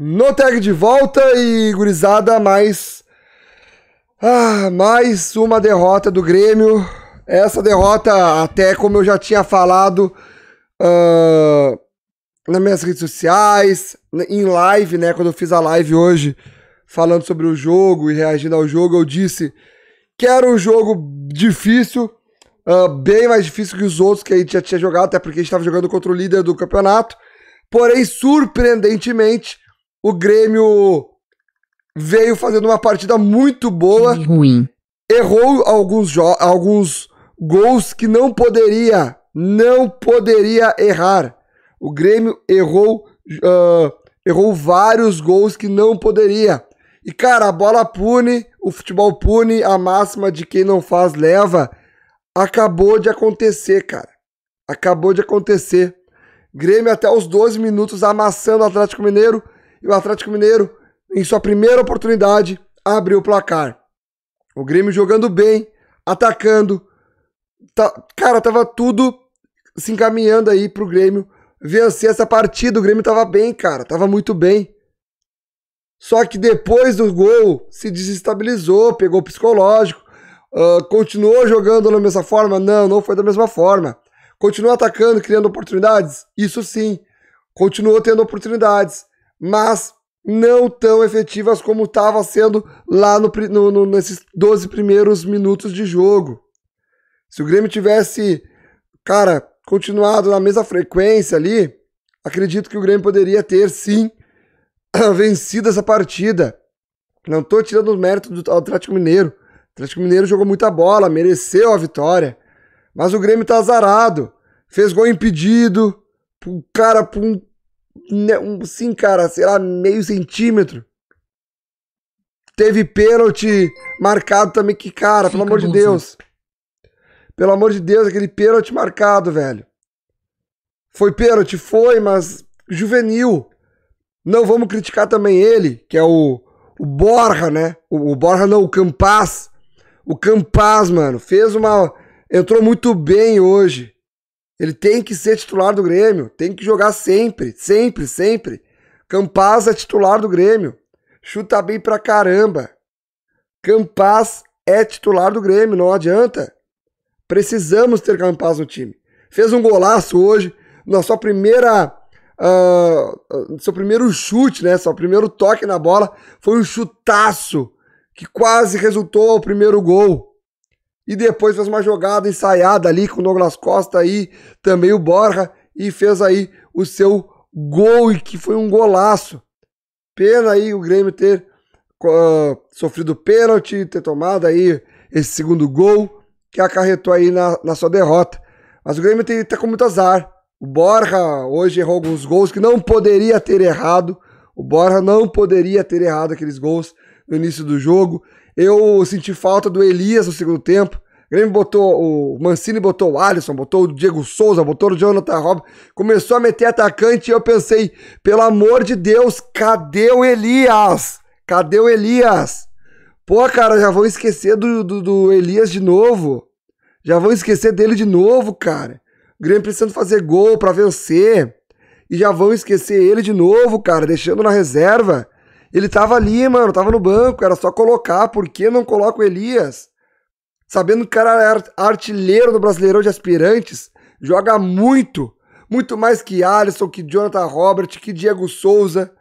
No tag de volta e gurizada, mais. Ah, mais uma derrota do Grêmio. Essa derrota, até como eu já tinha falado uh, nas minhas redes sociais, em live, né? Quando eu fiz a live hoje, falando sobre o jogo e reagindo ao jogo, eu disse que era um jogo difícil, uh, bem mais difícil que os outros que a gente já tinha jogado, até porque a gente estava jogando contra o líder do campeonato. Porém, surpreendentemente, o Grêmio veio fazendo uma partida muito boa. E ruim. Errou alguns, alguns gols que não poderia, não poderia errar. O Grêmio errou, uh, errou vários gols que não poderia. E cara, a bola pune, o futebol pune, a máxima de quem não faz leva. Acabou de acontecer, cara. Acabou de acontecer. Grêmio até os 12 minutos amassando o Atlético Mineiro e o Atlético Mineiro, em sua primeira oportunidade, abriu o placar. O Grêmio jogando bem, atacando. Tá, cara, tava tudo se encaminhando aí pro Grêmio vencer essa partida. O Grêmio tava bem, cara, tava muito bem. Só que depois do gol se desestabilizou, pegou psicológico, uh, continuou jogando da mesma forma? Não, não foi da mesma forma. Continuou atacando, criando oportunidades? Isso sim. Continuou tendo oportunidades mas não tão efetivas como estava sendo lá no, no, no, nesses 12 primeiros minutos de jogo. Se o Grêmio tivesse, cara, continuado na mesma frequência ali, acredito que o Grêmio poderia ter sim vencido essa partida. Não estou tirando o mérito do Atlético Mineiro. O Atlético Mineiro jogou muita bola, mereceu a vitória. Mas o Grêmio está azarado. Fez gol impedido. Cara, um, sim, cara, sei lá, meio centímetro. Teve pênalti marcado também, que, cara, Fica pelo amor de Deus. Né? Pelo amor de Deus, aquele pênalti marcado, velho. Foi pênalti, foi, mas juvenil. Não vamos criticar também ele, que é o, o Borja, né? O, o Borja não, o Campaz. O Campaz, mano, fez uma. Entrou muito bem hoje. Ele tem que ser titular do Grêmio, tem que jogar sempre, sempre, sempre. Campaz é titular do Grêmio, chuta bem pra caramba. Campaz é titular do Grêmio, não adianta. Precisamos ter Campaz no time. Fez um golaço hoje, na sua primeira. Uh, seu primeiro chute, né? Seu primeiro toque na bola foi um chutaço que quase resultou ao primeiro gol e depois fez uma jogada ensaiada ali com o Douglas Costa e também o Borja e fez aí o seu gol que foi um golaço. Pena aí o Grêmio ter uh, sofrido pênalti, ter tomado aí esse segundo gol que acarretou aí na, na sua derrota. Mas o Grêmio tem, tá com muito azar. O Borja hoje errou alguns gols que não poderia ter errado. O Borja não poderia ter errado aqueles gols no início do jogo. Eu senti falta do Elias no segundo tempo. O Grêmio botou o Mancini, botou o Alisson, botou o Diego Souza, botou o Jonathan Robb. Começou a meter atacante e eu pensei, pelo amor de Deus, cadê o Elias? Cadê o Elias? Pô, cara, já vão esquecer do, do, do Elias de novo. Já vão esquecer dele de novo, cara. O Grêmio precisando fazer gol para vencer. E já vão esquecer ele de novo, cara, deixando na reserva. Ele tava ali, mano, tava no banco, era só colocar. Por que não coloca o Elias? Sabendo que o cara é artilheiro do Brasileirão de Aspirantes, joga muito, muito mais que Alisson, que Jonathan Robert, que Diego Souza,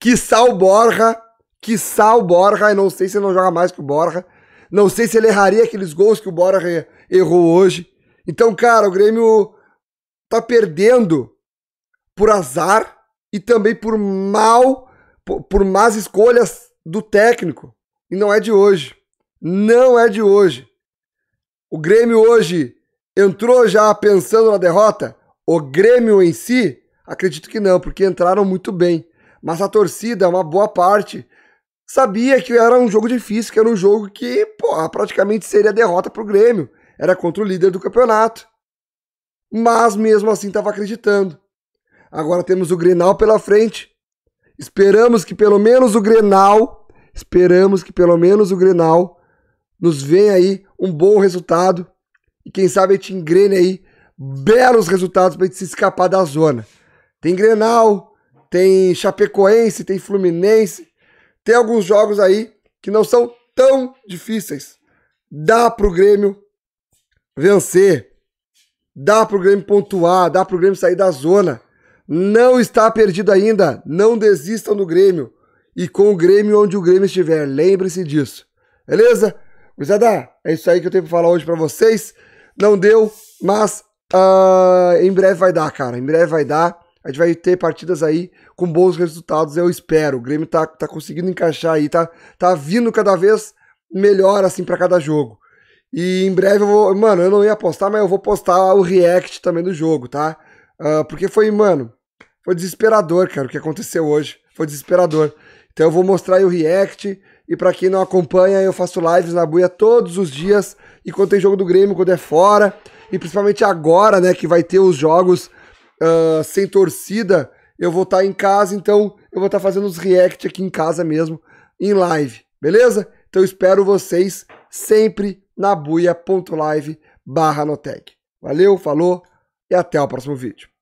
que Sal Borja, que Sal Borja, não sei se ele não joga mais que o Borja, não sei se ele erraria aqueles gols que o Borja errou hoje. Então, cara, o Grêmio tá perdendo por azar, e também por mal, por, por más escolhas do técnico. E não é de hoje. Não é de hoje. O Grêmio hoje entrou já pensando na derrota? O Grêmio em si? Acredito que não, porque entraram muito bem. Mas a torcida, uma boa parte, sabia que era um jogo difícil, que era um jogo que porra, praticamente seria derrota para o Grêmio. Era contra o líder do campeonato. Mas mesmo assim estava acreditando. Agora temos o Grenal pela frente. Esperamos que pelo menos o Grenal, esperamos que pelo menos o Grenal nos venha aí um bom resultado e quem sabe a gente engrene aí belos resultados para gente se escapar da zona. Tem Grenal, tem Chapecoense, tem Fluminense, tem alguns jogos aí que não são tão difíceis. Dá pro Grêmio vencer, dá pro Grêmio pontuar, dá pro Grêmio sair da zona não está perdido ainda. Não desistam do Grêmio. E com o Grêmio onde o Grêmio estiver. Lembre-se disso. Beleza? Gurizada, é isso aí que eu tenho pra falar hoje pra vocês. Não deu, mas uh, em breve vai dar, cara. Em breve vai dar. A gente vai ter partidas aí com bons resultados, eu espero. O Grêmio tá, tá conseguindo encaixar aí, tá, tá vindo cada vez melhor, assim, para cada jogo. E em breve eu vou. Mano, eu não ia postar, mas eu vou postar o react também do jogo, tá? Uh, porque foi, mano, foi desesperador, cara, o que aconteceu hoje. Foi desesperador. Então eu vou mostrar aí o react. E para quem não acompanha, eu faço lives na buia todos os dias. E quando tem jogo do Grêmio, quando é fora. E principalmente agora, né, que vai ter os jogos uh, sem torcida, eu vou estar tá em casa. Então eu vou estar tá fazendo os react aqui em casa mesmo, em live. Beleza? Então eu espero vocês sempre na buia.live barra Notec. Valeu, falou e até o próximo vídeo.